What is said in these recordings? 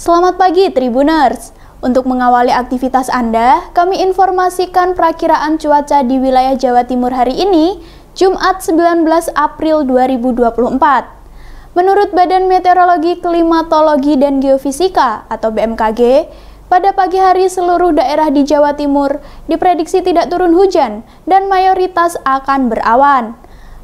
Selamat pagi Tribuners. Untuk mengawali aktivitas Anda, kami informasikan perakiraan cuaca di wilayah Jawa Timur hari ini, Jumat 19 April 2024. Menurut Badan Meteorologi, Klimatologi, dan Geofisika atau BMKG, pada pagi hari seluruh daerah di Jawa Timur diprediksi tidak turun hujan dan mayoritas akan berawan.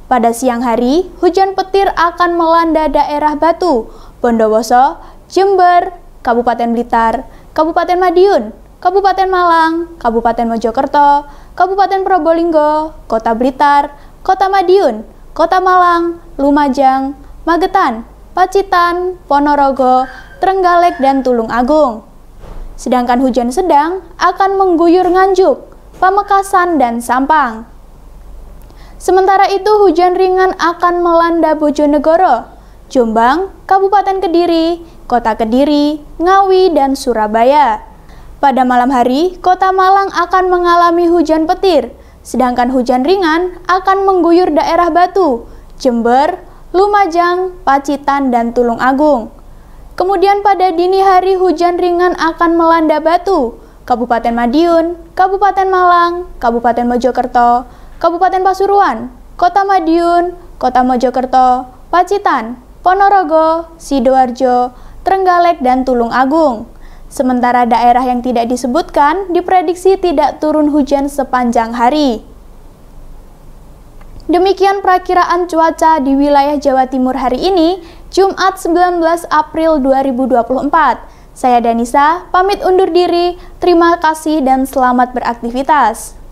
Pada siang hari, hujan petir akan melanda daerah Batu, Bondowoso, Jember, Kabupaten Blitar, Kabupaten Madiun, Kabupaten Malang, Kabupaten Mojokerto, Kabupaten Probolinggo, Kota Blitar, Kota Madiun, Kota Malang, Lumajang, Magetan, Pacitan, Ponorogo, Trenggalek, dan Tulung Agung. Sedangkan hujan sedang akan mengguyur Nganjuk, Pamekasan, dan Sampang. Sementara itu hujan ringan akan melanda Bojonegoro, Jombang, Kabupaten Kediri, kota Kediri, Ngawi, dan Surabaya. Pada malam hari, kota Malang akan mengalami hujan petir, sedangkan hujan ringan akan mengguyur daerah Batu, Jember, Lumajang, Pacitan, dan Tulung Agung. Kemudian pada dini hari hujan ringan akan melanda Batu, Kabupaten Madiun, Kabupaten Malang, Kabupaten Mojokerto, Kabupaten Pasuruan, Kota Madiun, Kota Mojokerto, Pacitan, Ponorogo, Sidoarjo, Trenggalek, dan Tulung Agung. Sementara daerah yang tidak disebutkan diprediksi tidak turun hujan sepanjang hari. Demikian perakiraan cuaca di wilayah Jawa Timur hari ini, Jumat 19 April 2024. Saya Danisa, pamit undur diri, terima kasih dan selamat beraktivitas.